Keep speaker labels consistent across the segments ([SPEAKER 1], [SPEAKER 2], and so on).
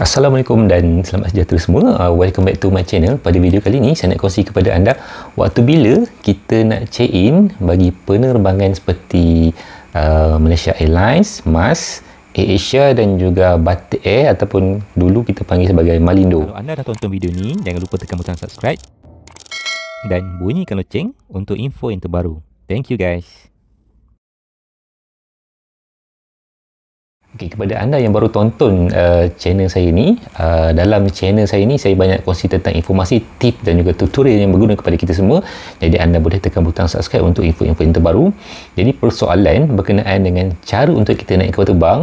[SPEAKER 1] Assalamualaikum dan selamat sejahtera semua. Uh, welcome back to my channel. Pada video kali ini saya nak kongsi kepada anda waktu bila kita nak check in bagi penerbangan seperti uh, Malaysia Airlines, MAS, Air Asia dan juga Batik Air ataupun dulu kita panggil sebagai Malindo. Kalau anda dah tonton video ni, jangan lupa tekan butang subscribe dan bunyikan loceng untuk info yang terbaru. Thank you guys. Okay, kepada anda yang baru tonton uh, channel saya ini, uh, dalam channel saya ini saya banyak kongsi tentang informasi, tip dan juga tutorial yang berguna kepada kita semua. Jadi anda boleh tekan butang subscribe untuk info-info yang terbaru. Jadi persoalan berkenaan dengan cara untuk kita naik kapal terbang,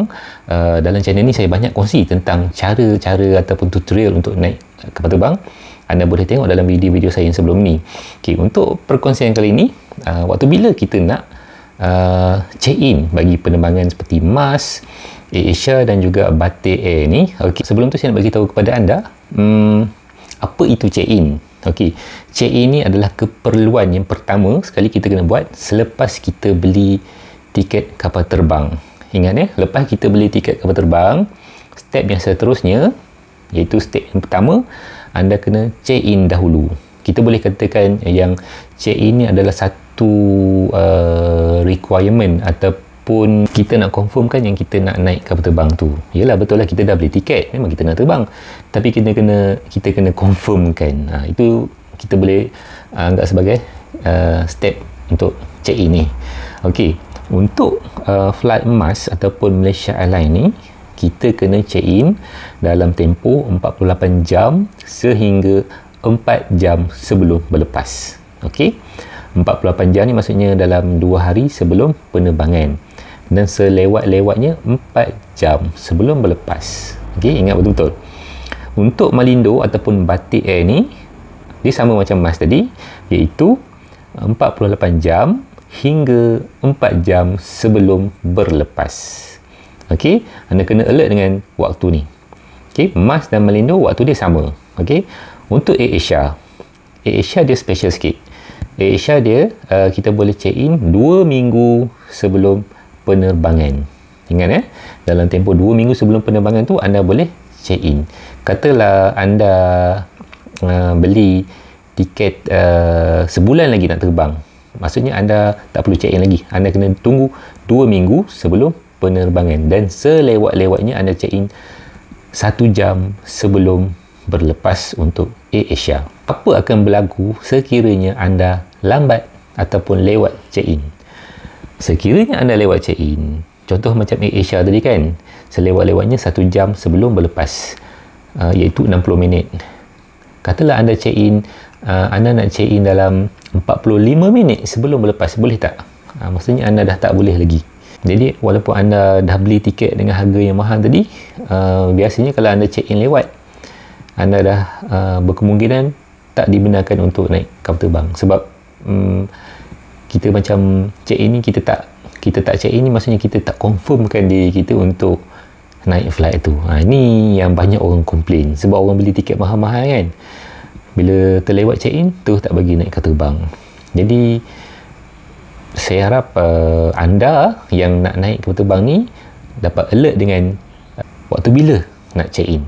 [SPEAKER 1] uh, dalam channel ini saya banyak kongsi tentang cara-cara ataupun tutorial untuk naik kapal terbang. Anda boleh tengok dalam video-video saya yang sebelum ni. Okay, untuk perkongsian kali ini, uh, waktu bila kita nak Uh, check-in bagi penerbangan seperti MAS Asia dan juga Batik Air ni. Okey, sebelum tu saya nak bagi tahu kepada anda, hmm, apa itu check-in? Okey, check-in ni adalah keperluan yang pertama sekali kita kena buat selepas kita beli tiket kapal terbang. Ingat ya, lepas kita beli tiket kapal terbang, step yang seterusnya iaitu step yang pertama, anda kena check-in dahulu. Kita boleh katakan yang check-in ni adalah satu uh, requirement ataupun pun kita nak confirmkan yang kita nak naik kapal terbang tu yelah betul lah kita dah beli tiket memang kita nak terbang tapi kita kena kita kena confirmkan ha, itu kita boleh uh, anggap sebagai uh, step untuk check ini. ni ok untuk uh, flight emas ataupun Malaysia Airlines ni kita kena check in dalam tempoh 48 jam sehingga 4 jam sebelum berlepas ok 48 jam ni maksudnya dalam 2 hari sebelum penerbangan dan selewat-lewatnya 4 jam sebelum berlepas ok ingat betul-betul untuk malindo ataupun batik air ni dia sama macam mas tadi iaitu 48 jam hingga 4 jam sebelum berlepas ok anda kena alert dengan waktu ni ok mas dan malindo waktu dia sama ok untuk Air Asia Air Asia dia special sikit Air Asia dia uh, kita boleh check in 2 minggu sebelum penerbangan. Ingat eh, dalam tempoh 2 minggu sebelum penerbangan tu anda boleh check in. Katalah anda uh, beli tiket uh, sebulan lagi nak terbang. Maksudnya anda tak perlu check in lagi. Anda kena tunggu 2 minggu sebelum penerbangan dan selewat-lewatnya anda check in 1 jam sebelum berlepas untuk Air Asia. Apa akan berlaku sekiranya anda lambat ataupun lewat check-in? sekiranya anda lewat check-in contoh macam Air Asia tadi kan selewat-lewatnya satu jam sebelum berlepas uh, iaitu 60 minit katalah anda check-in uh, anda nak check-in dalam 45 minit sebelum berlepas boleh tak? Uh, maksudnya anda dah tak boleh lagi jadi walaupun anda dah beli tiket dengan harga yang mahal tadi uh, biasanya kalau anda check-in lewat anda dah uh, berkemungkinan tak dibenarkan untuk naik kapal terbang sebab um, kita macam check ini kita tak kita tak check ini maksudnya kita tak confirmkan diri kita untuk naik flight tu ha, ni yang banyak orang komplain sebab orang beli tiket mahal-mahal kan bila terlewat check in terus tak bagi naik kata bang jadi saya harap uh, anda yang nak naik kereta bang ni dapat alert dengan uh, waktu bila nak check in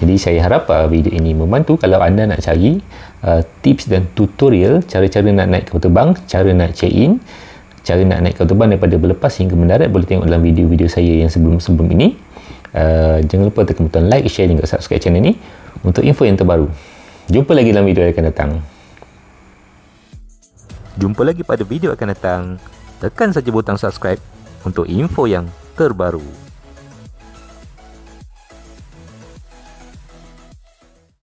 [SPEAKER 1] jadi saya harap uh, video ini membantu kalau anda nak cari Uh, tips dan tutorial cara-cara nak naik kapal terbang, cara nak check-in, cara nak naik kapal terbang daripada berlepas hingga mendarat boleh tengok dalam video-video saya yang sebelum-sebelum ini. Uh, jangan lupa tekan butang like, share dan juga subscribe channel ini untuk info yang terbaru. Jumpa lagi dalam video yang akan datang. Jumpa lagi pada video yang akan datang. Tekan saja butang subscribe untuk info yang terbaru.